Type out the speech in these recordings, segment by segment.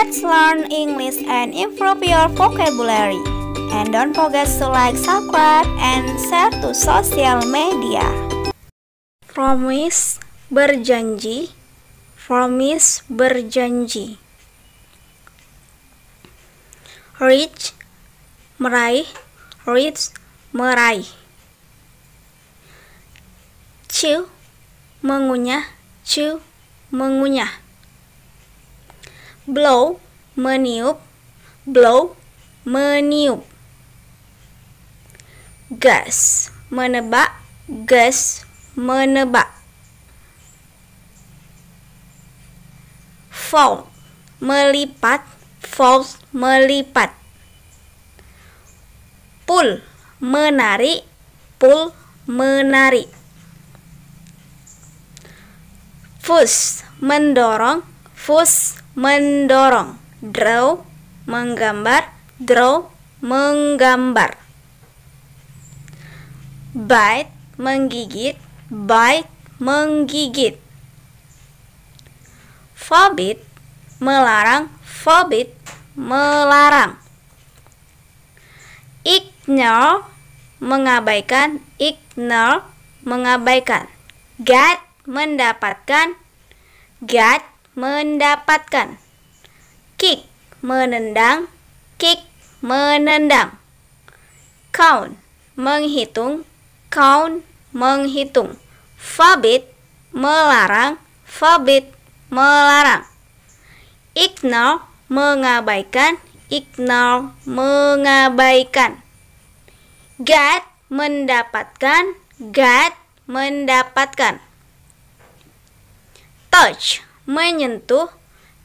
Let's learn English and improve your vocabulary. And don't forget to like, subscribe, and share to social media. Promise berjanji, promise berjanji. Reach meraih, reach meraih. Chew mengunyah, chew mengunyah blow meniup blow meniup gas menebak gas menebak fold melipat fold melipat pull menarik pull menarik push mendorong push mendorong draw menggambar draw menggambar bite menggigit bite menggigit forbid melarang forbid melarang ignore mengabaikan ignore mengabaikan get mendapatkan get mendapatkan. Kick menendang, kick menendang. Count menghitung, count menghitung. Forbid melarang, forbid melarang. Ignore mengabaikan, ignore mengabaikan. Get mendapatkan, get mendapatkan. Touch menyentuh,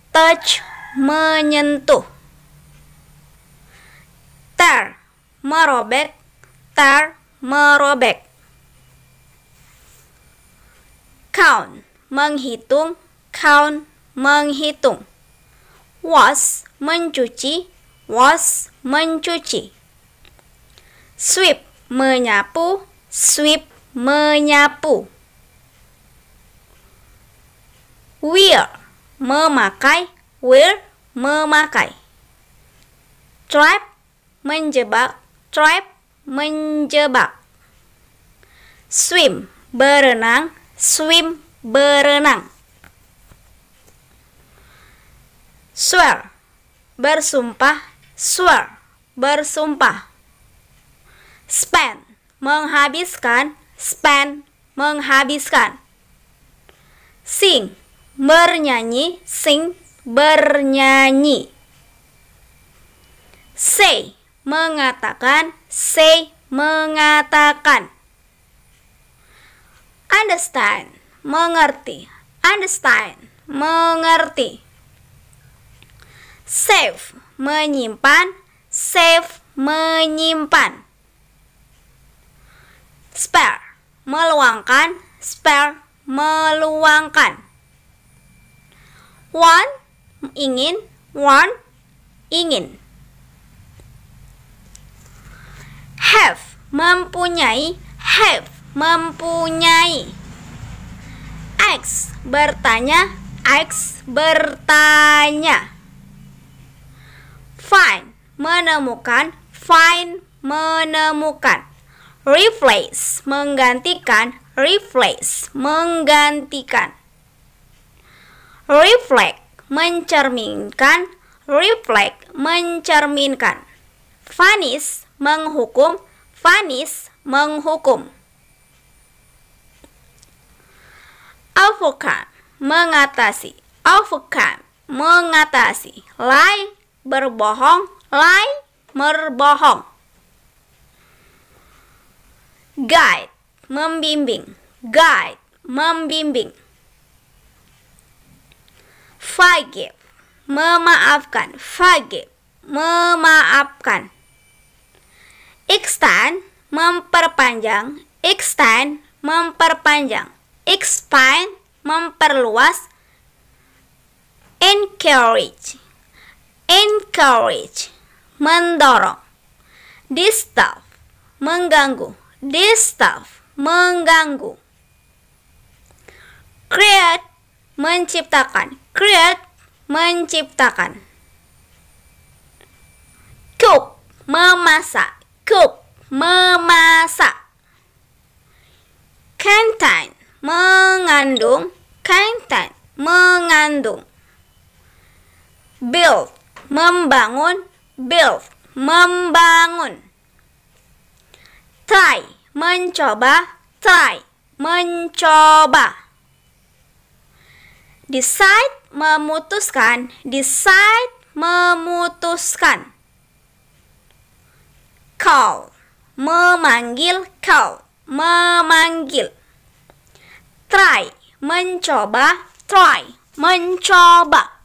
touch menyentuh. Tear merobek, tear merobek. Count menghitung, count menghitung. Wash mencuci, wash mencuci. Sweep menyapu, sweep menyapu. wear memakai wear memakai trap menjebak trap menjebak swim berenang swim berenang swear bersumpah swear bersumpah spend menghabiskan spend menghabiskan sing bernyanyi sing bernyanyi say mengatakan say mengatakan understand mengerti understand mengerti save menyimpan save menyimpan spare meluangkan spare meluangkan want ingin want ingin have mempunyai have mempunyai X bertanya X bertanya find menemukan find menemukan replace menggantikan replace menggantikan reflect mencerminkan reflect mencerminkan Vanis menghukum vanis menghukum overcome mengatasi overcome mengatasi Lai berbohong Lai berbohong guide membimbing guide membimbing Forgive. Memaafkan. Forgive. Memaafkan. Extend. Memperpanjang. Extend. Memperpanjang. Expand. Memperluas. Encourage. Encourage. Mendorong. Disturb. Mengganggu. Disturb. Mengganggu. Create menciptakan. Create menciptakan. Cook memasak. Cook memasak. Contain mengandung. Contain mengandung. Build membangun. Build membangun. Try mencoba. Try mencoba decide memutuskan decide memutuskan call memanggil call memanggil try mencoba try mencoba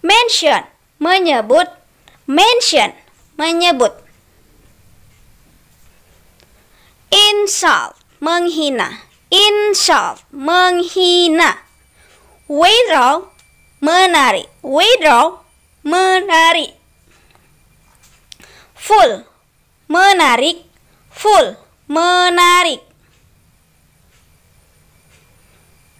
mention menyebut mention menyebut insult menghina Insult menghina. Withdraw menarik. Withdraw menarik. Full menarik. Full menarik.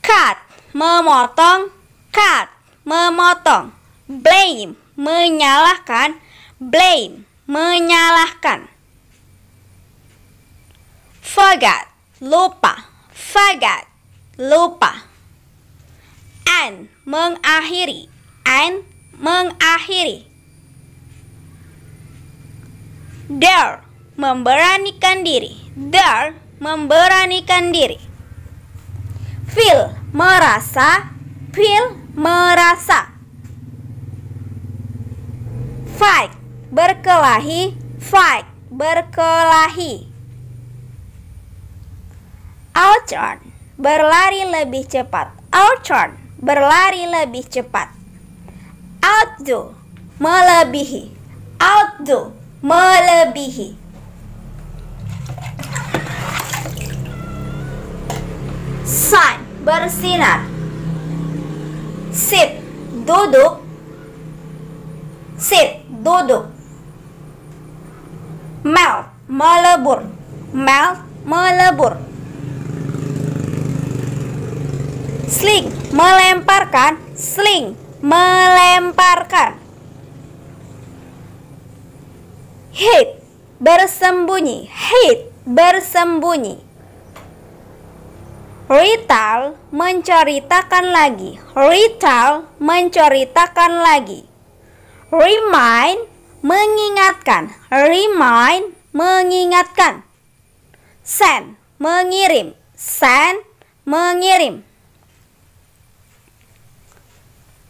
Cut memotong. Cut memotong. Blame menyalahkan. Blame menyalahkan. Forgot lupa forgot lupa. An, mengakhiri. An, mengakhiri. Dare, memberanikan diri. Dare, memberanikan diri. Feel, merasa. Feel, merasa. Fight, berkelahi. Fight, berkelahi. Outrun, berlari lebih cepat. Outrun, berlari lebih cepat. Outdo, melebihi. Outdo, melebihi. Sun, bersinar. Sit, duduk. Sit, duduk. Melt, melebur. Melt, melebur. sling melemparkan sling melemparkan hit bersembunyi hit bersembunyi Rital menceritakan lagi Rital menceritakan lagi Remind mengingatkan Remind mengingatkan Send mengirim Send mengirim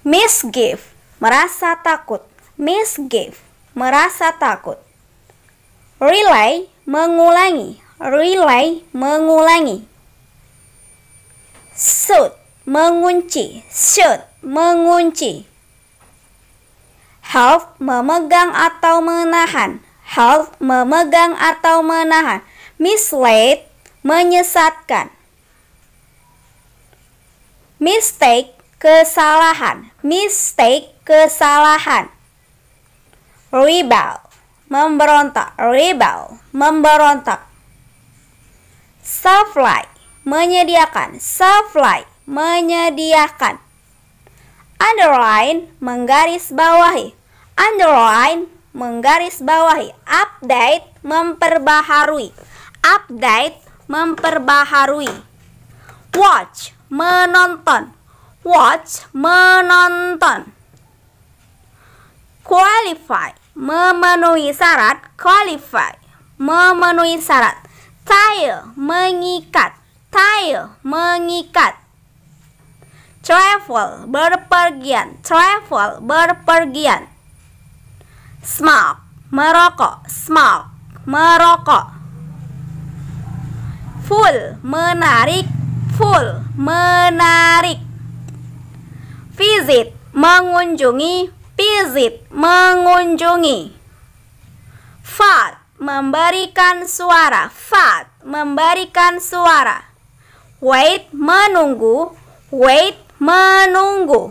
Misgive, merasa takut Misgive, merasa takut relay mengulangi relay mengulangi shoot mengunci shoot mengunci help memegang atau menahan help memegang atau menahan mislead menyesatkan mistake kesalahan, mistake, kesalahan. Rebel, memberontak, rebel, memberontak. Supply, menyediakan, supply, menyediakan. Underline, menggaris bawahi, underline, menggaris bawahi. Update, memperbaharui, update, memperbaharui. Watch, menonton Watch menonton. Qualify memenuhi syarat. Qualify memenuhi syarat. Tie mengikat. Tie mengikat. Travel berpergian. Travel berpergian. Smoke merokok. Smoke merokok. Full menarik. Full menarik Visit, mengunjungi. Visit, mengunjungi. Fat, memberikan suara. Fat, memberikan suara. Wait, menunggu. Wait, menunggu.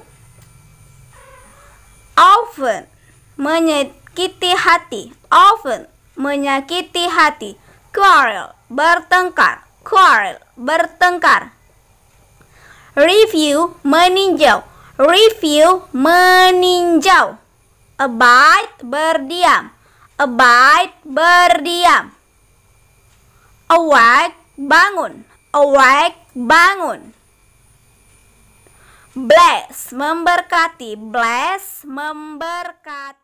Often, menyakiti hati. Often, menyakiti hati. Quarrel, bertengkar. Quarrel, bertengkar. Review, meninjau. Review meninjau. Abide berdiam. Abide berdiam. Awake bangun. Awake bangun. Bless memberkati. Bless memberkati.